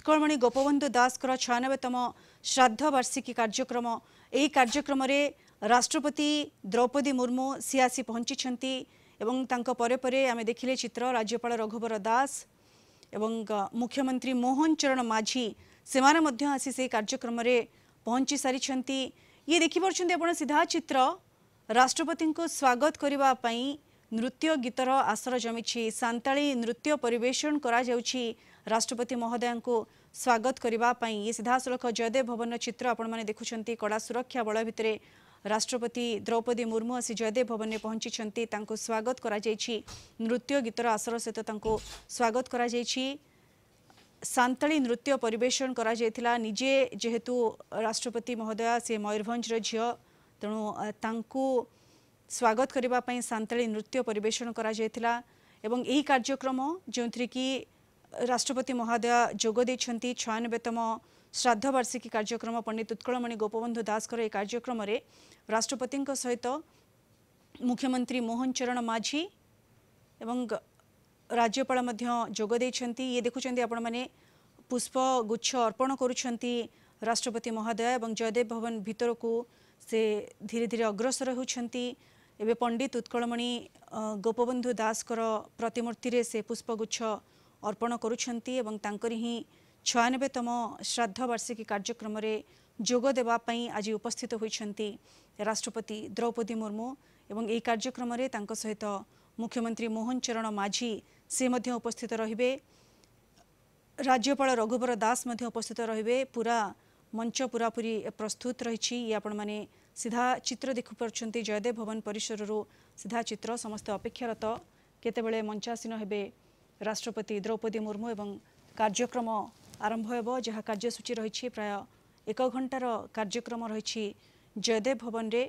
ଉତ୍କଳମଣି ଗୋପବନ୍ଧୁ ଦାସଙ୍କର ଛୟାନବେତମ ଶ୍ରାଦ୍ଧବାର୍ଷିକୀ କାର୍ଯ୍ୟକ୍ରମ ଏହି କାର୍ଯ୍ୟକ୍ରମରେ ରାଷ୍ଟ୍ରପତି ଦ୍ରୌପଦୀ ମୁର୍ମୁ ସିଏ ଆସି ପହଞ୍ଚିଛନ୍ତି ଏବଂ ତାଙ୍କ ପରେ ପରେ ଆମେ ଦେଖିଲେ ଚିତ୍ର ରାଜ୍ୟପାଳ ରଘୁବର ଦାସ ଏବଂ ମୁଖ୍ୟମନ୍ତ୍ରୀ ମୋହନ ଚରଣ ମାଝୀ ସେମାନେ ମଧ୍ୟ ଆସି ସେହି କାର୍ଯ୍ୟକ୍ରମରେ ପହଞ୍ଚି ସାରିଛନ୍ତି ଇଏ ଦେଖିପାରୁଛନ୍ତି ଆପଣ ସିଧା ଚିତ୍ର ରାଷ୍ଟ୍ରପତିଙ୍କୁ ସ୍ୱାଗତ କରିବା ପାଇଁ ନୃତ୍ୟ ଗୀତର ଆସର ଜମିଛି ସାନ୍ତାଳୀ ନୃତ୍ୟ ପରିବେଷଣ କରାଯାଉଛି ରାଷ୍ଟ୍ରପତି ମହୋଦୟଙ୍କୁ ସ୍ୱାଗତ କରିବା ପାଇଁ ସିଧାସଳଖ ଜୟଦେବ ଭବନର ଚିତ୍ର ଆପଣମାନେ ଦେଖୁଛନ୍ତି କଡ଼ା ସୁରକ୍ଷା ବଳ ଭିତରେ ରାଷ୍ଟ୍ରପତି ଦ୍ରୌପଦୀ ମୁର୍ମୁ ଆସି ଜୟଦେବ ଭବନରେ ପହଞ୍ଚିଛନ୍ତି ତାଙ୍କୁ ସ୍ୱାଗତ କରାଯାଇଛି ନୃତ୍ୟ ଗୀତର ଆସର ସହିତ ତାଙ୍କୁ ସ୍ୱାଗତ କରାଯାଇଛି ସାନ୍ତାଳୀ ନୃତ୍ୟ ପରିବେଷଣ କରାଯାଇଥିଲା ନିଜେ ଯେହେତୁ ରାଷ୍ଟ୍ରପତି ମହୋଦୟ ସେ ମୟୂରଭଞ୍ଜର ଝିଅ ତେଣୁ ତାଙ୍କୁ স্বাগত করা সাঁতাড়ি নৃত্য পরিবেশন করা এবং এই কার্যক্রম যেউথে কি রাষ্ট্রপতি মহোদয় যোগ দিয়েছেন ছয়ানবেতম শ্রাদ্ধবার্ষিকী কার্যক্রম পণ্ডিত উৎকলমণি গোপবন্ধু দাসর এই কার্যক্রমে রাষ্ট্রপতি সহিত মুখ্যমন্ত্রী মোহন চরণ মাঝি এবং राज्यपाल जोग ये देखुं आपण मैंने पुष्पगुच्छ अर्पण करुँच राष्ट्रपति महोदय और जयदेव भवन भितर को से धीरे धीरे अग्रसर होती ଏବେ ପଣ୍ଡିତ ଉତ୍କଳମଣି ଗୋପବନ୍ଧୁ ଦାସଙ୍କର ପ୍ରତିମୂର୍ତ୍ତିରେ ସେ ପୁଷ୍ପଗୁଚ୍ଛ ଅର୍ପଣ କରୁଛନ୍ତି ଏବଂ ତାଙ୍କରି ହିଁ ଛୟାନବେତମ ଶ୍ରାଦ୍ଧବାର୍ଷିକୀ କାର୍ଯ୍ୟକ୍ରମରେ ଯୋଗ ଦେବା ପାଇଁ ଆଜି ଉପସ୍ଥିତ ହୋଇଛନ୍ତି ରାଷ୍ଟ୍ରପତି ଦ୍ରୌପଦୀ ମୁର୍ମୁ ଏବଂ ଏହି କାର୍ଯ୍ୟକ୍ରମରେ ତାଙ୍କ ସହିତ ମୁଖ୍ୟମନ୍ତ୍ରୀ ମୋହନ ଚରଣ ମାଝୀ ସେ ମଧ୍ୟ ଉପସ୍ଥିତ ରହିବେ ରାଜ୍ୟପାଳ ରଘୁବର ଦାସ ମଧ୍ୟ ଉପସ୍ଥିତ ରହିବେ ପୁରା ମଞ୍ଚ ପୁରାପୁରି ପ୍ରସ୍ତୁତ ରହିଛି ଇଏ ଆପଣମାନେ ସିଧା ଚିତ୍ର ଦେଖିପାରୁଛନ୍ତି ଜୟଦେବ ଭବନ ପରିସରରୁ ସିଧା ଚିତ୍ର ସମସ୍ତେ ଅପେକ୍ଷାରତ କେତେବେଳେ ମଞ୍ଚାସୀନ ହେବେ ରାଷ୍ଟ୍ରପତି ଦ୍ରୌପଦୀ ମୁର୍ମୁ ଏବଂ କାର୍ଯ୍ୟକ୍ରମ ଆରମ୍ଭ ହେବ ଯାହା କାର୍ଯ୍ୟସୂଚୀ ରହିଛି ପ୍ରାୟ ଏକ ଘଣ୍ଟାର କାର୍ଯ୍ୟକ୍ରମ ରହିଛି ଜୟଦେବ ଭବନରେ